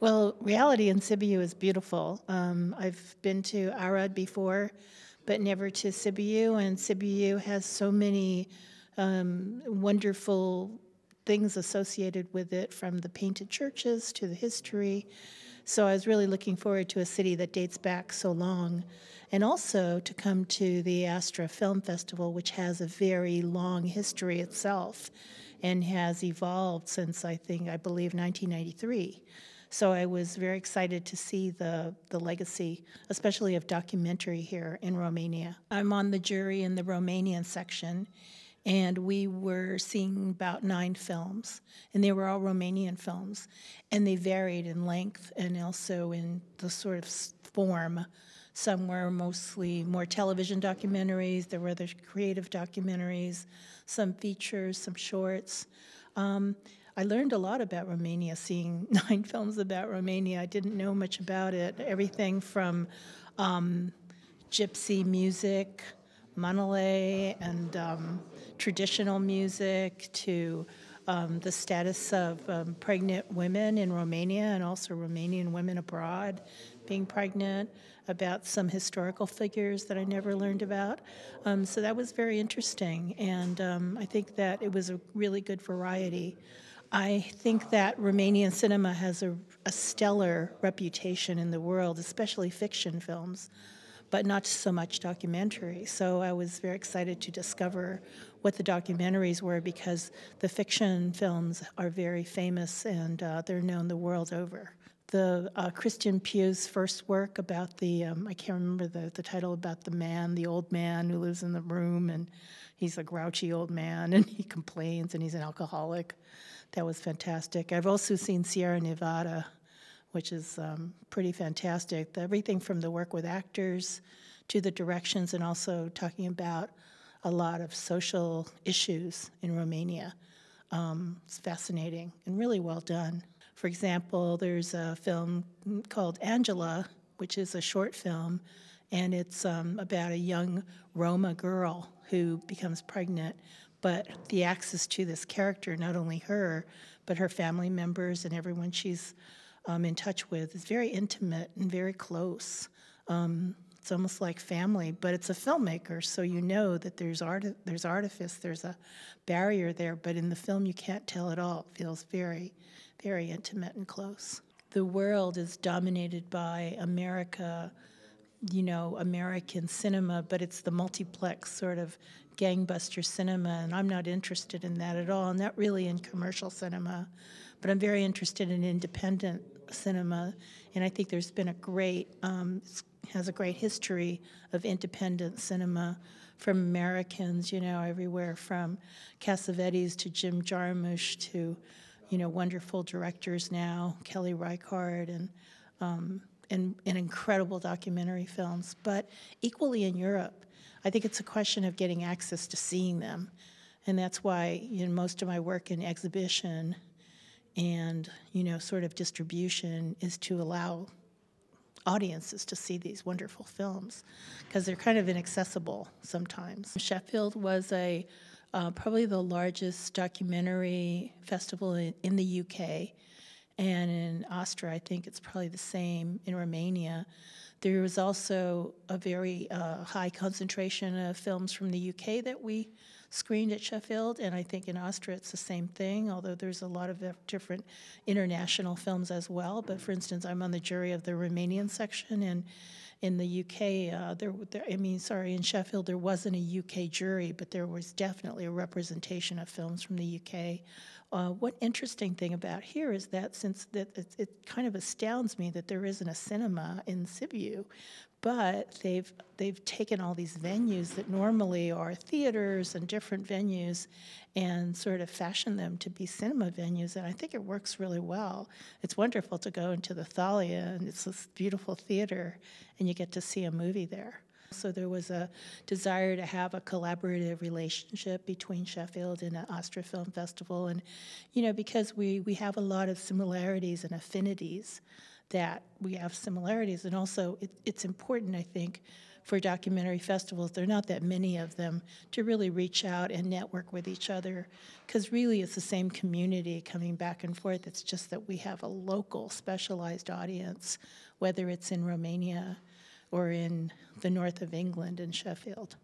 Well, reality in Sibiu is beautiful. Um, I've been to Arad before, but never to Sibiu, and Sibiu has so many um, wonderful things associated with it, from the painted churches to the history. So I was really looking forward to a city that dates back so long, and also to come to the Astra Film Festival, which has a very long history itself and has evolved since I think, I believe, 1993. So I was very excited to see the, the legacy, especially of documentary here in Romania. I'm on the jury in the Romanian section, and we were seeing about nine films, and they were all Romanian films, and they varied in length and also in the sort of form. Some were mostly more television documentaries, there were other creative documentaries, some features, some shorts. Um, I learned a lot about Romania seeing nine films about Romania. I didn't know much about it. Everything from um, gypsy music, Manalay, and um, traditional music to um, the status of um, pregnant women in Romania and also Romanian women abroad being pregnant, about some historical figures that I never learned about. Um, so that was very interesting, and um, I think that it was a really good variety. I think that Romanian cinema has a, a, stellar reputation in the world, especially fiction films, but not so much documentary. So I was very excited to discover what the documentaries were because the fiction films are very famous and uh, they're known the world over. The uh, Christian Pugh's first work about the, um, I can't remember the, the title, about the man, the old man who lives in the room and he's a grouchy old man and he complains and he's an alcoholic. That was fantastic. I've also seen Sierra Nevada, which is um, pretty fantastic. Everything from the work with actors to the directions and also talking about a lot of social issues in Romania. Um, it's fascinating and really well done. For example, there's a film called Angela, which is a short film and it's um, about a young Roma girl who becomes pregnant. But the access to this character, not only her, but her family members and everyone she's um, in touch with, is very intimate and very close. Um, it's almost like family, but it's a filmmaker, so you know that there's art, there's artifice, there's a barrier there. But in the film, you can't tell at all. It feels very, very intimate and close. The world is dominated by America you know, American cinema, but it's the multiplex sort of gangbuster cinema, and I'm not interested in that at all. not really in commercial cinema, but I'm very interested in independent cinema, and I think there's been a great, um, has a great history of independent cinema from Americans, you know, everywhere from Cassavetes to Jim Jarmusch to, you know, wonderful directors now, Kelly Reichardt and um, in, in incredible documentary films, but equally in Europe. I think it's a question of getting access to seeing them. And that's why you know, most of my work in exhibition and you know sort of distribution is to allow audiences to see these wonderful films because they're kind of inaccessible sometimes. Sheffield was a uh, probably the largest documentary festival in, in the UK and in Austria, I think it's probably the same in Romania. There was also a very uh, high concentration of films from the UK that we screened at Sheffield, and I think in Austria it's the same thing, although there's a lot of different international films as well. But for instance, I'm on the jury of the Romanian section, and in the UK, uh, there, there, I mean, sorry, in Sheffield there wasn't a UK jury, but there was definitely a representation of films from the UK. Uh, one interesting thing about here is that since that it, it, kind of astounds me that there isn't a cinema in Sibiu but they've they've taken all these venues that normally are theaters and different venues and sort of fashioned them to be cinema venues and I think it works really well. It's wonderful to go into the Thalia and it's this beautiful theater and you get to see a movie there. So there was a desire to have a collaborative relationship between Sheffield and the Astra Film Festival and you know because we we have a lot of similarities and affinities that we have similarities. And also, it, it's important, I think, for documentary festivals, there are not that many of them, to really reach out and network with each other. Because really, it's the same community coming back and forth. It's just that we have a local, specialized audience, whether it's in Romania or in the north of England in Sheffield.